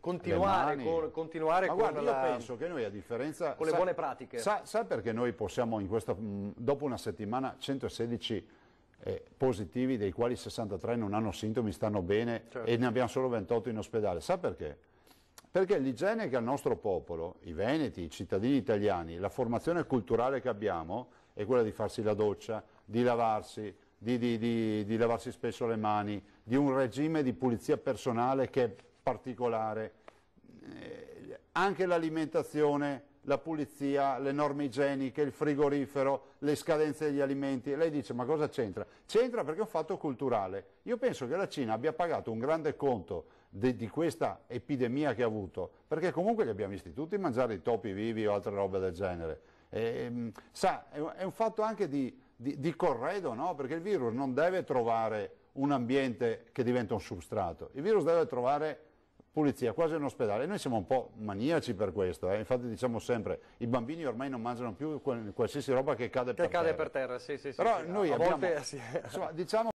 continuare con, continuare Ma con guarda, la, io penso che noi a differenza... Con le buone pratiche. Sai sa perché noi possiamo in questa, mm, dopo una settimana 116 eh, positivi, dei quali 63 non hanno sintomi, stanno bene certo. e ne abbiamo solo 28 in ospedale. Sa perché? Perché l'igiene che ha il nostro popolo, i veneti, i cittadini italiani, la formazione culturale che abbiamo è quella di farsi la doccia, di lavarsi, di, di, di, di lavarsi spesso le mani, di un regime di pulizia personale che è particolare. Eh, anche l'alimentazione, la pulizia, le norme igieniche, il frigorifero, le scadenze degli alimenti. Lei dice ma cosa c'entra? C'entra perché è un fatto culturale. Io penso che la Cina abbia pagato un grande conto di, di questa epidemia che ha avuto, perché comunque li abbiamo visti tutti mangiare i topi vivi o altre robe del genere. E, mm, sa, è un fatto anche di, di, di corredo, no? perché il virus non deve trovare un ambiente che diventa un substrato, il virus deve trovare pulizia, quasi un ospedale. Noi siamo un po' maniaci per questo, eh? infatti diciamo sempre, i bambini ormai non mangiano più qualsiasi roba che cade che per cade terra. Che cade per terra, sì, sì, sì. Però sì, noi abbiamo, volte, sì. insomma, diciamo